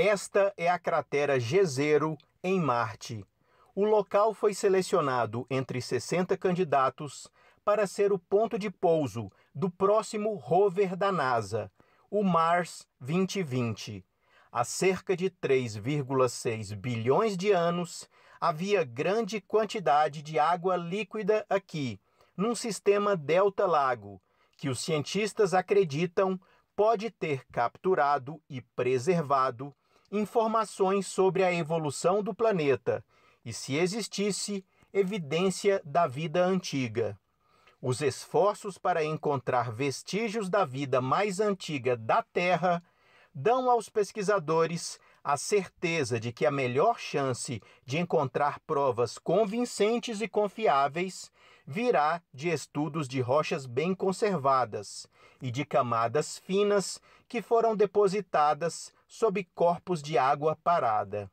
Esta é a cratera Jezero, em Marte. O local foi selecionado entre 60 candidatos para ser o ponto de pouso do próximo rover da NASA, o Mars 2020. Há cerca de 3,6 bilhões de anos, havia grande quantidade de água líquida aqui, num sistema delta-lago, que os cientistas acreditam pode ter capturado e preservado informações sobre a evolução do planeta e, se existisse, evidência da vida antiga. Os esforços para encontrar vestígios da vida mais antiga da Terra dão aos pesquisadores a certeza de que a melhor chance de encontrar provas convincentes e confiáveis virá de estudos de rochas bem conservadas e de camadas finas que foram depositadas sob corpos de água parada.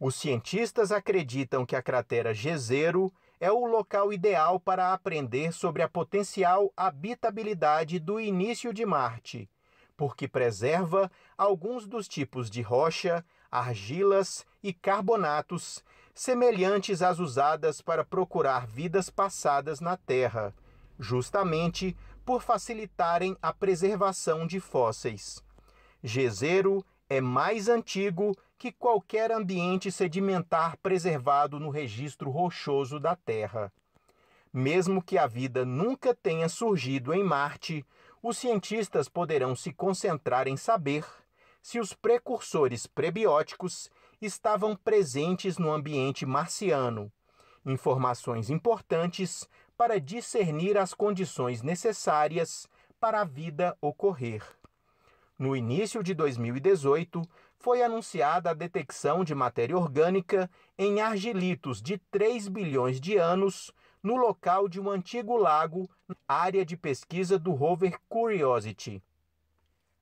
Os cientistas acreditam que a cratera Jezero é o local ideal para aprender sobre a potencial habitabilidade do início de Marte, porque preserva alguns dos tipos de rocha, argilas e carbonatos semelhantes às usadas para procurar vidas passadas na Terra, justamente por facilitarem a preservação de fósseis. Jezero é mais antigo que qualquer ambiente sedimentar preservado no registro rochoso da Terra. Mesmo que a vida nunca tenha surgido em Marte, os cientistas poderão se concentrar em saber se os precursores prebióticos estavam presentes no ambiente marciano. Informações importantes para discernir as condições necessárias para a vida ocorrer. No início de 2018, foi anunciada a detecção de matéria orgânica em argilitos de 3 bilhões de anos no local de um antigo lago, área de pesquisa do rover Curiosity.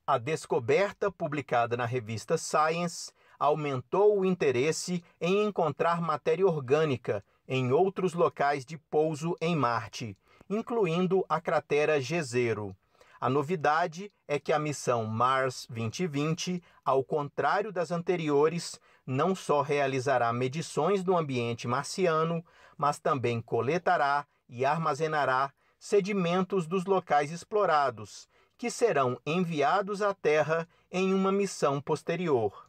A descoberta, publicada na revista Science, aumentou o interesse em encontrar matéria orgânica em outros locais de pouso em Marte, incluindo a cratera Jezero. A novidade é que a missão Mars 2020, ao contrário das anteriores, não só realizará medições do ambiente marciano, mas também coletará e armazenará sedimentos dos locais explorados, que serão enviados à Terra em uma missão posterior.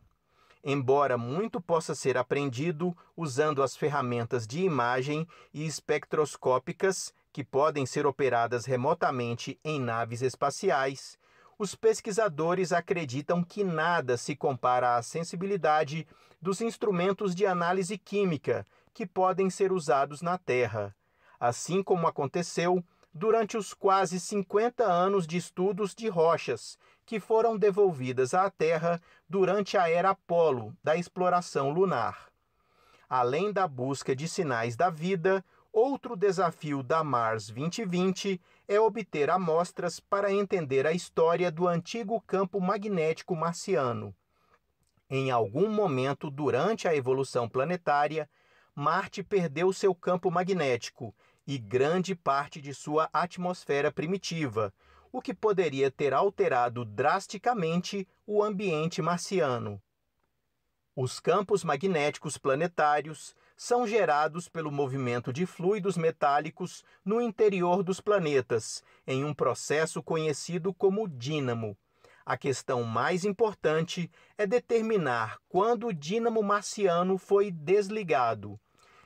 Embora muito possa ser aprendido usando as ferramentas de imagem e espectroscópicas que podem ser operadas remotamente em naves espaciais, os pesquisadores acreditam que nada se compara à sensibilidade dos instrumentos de análise química que podem ser usados na Terra, assim como aconteceu durante os quase 50 anos de estudos de rochas que foram devolvidas à Terra durante a era Apolo da exploração lunar. Além da busca de sinais da vida, Outro desafio da Mars 2020 é obter amostras para entender a história do antigo campo magnético marciano. Em algum momento durante a evolução planetária, Marte perdeu seu campo magnético e grande parte de sua atmosfera primitiva, o que poderia ter alterado drasticamente o ambiente marciano. Os campos magnéticos planetários são gerados pelo movimento de fluidos metálicos no interior dos planetas, em um processo conhecido como dínamo. A questão mais importante é determinar quando o dínamo marciano foi desligado.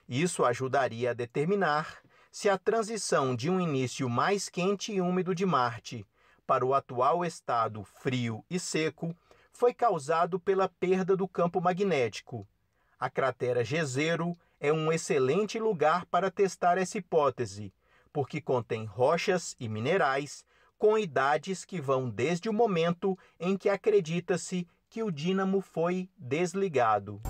Isso ajudaria a determinar se a transição de um início mais quente e úmido de Marte para o atual estado frio e seco foi causado pela perda do campo magnético. A cratera Jezero é um excelente lugar para testar essa hipótese, porque contém rochas e minerais com idades que vão desde o momento em que acredita-se que o dínamo foi desligado.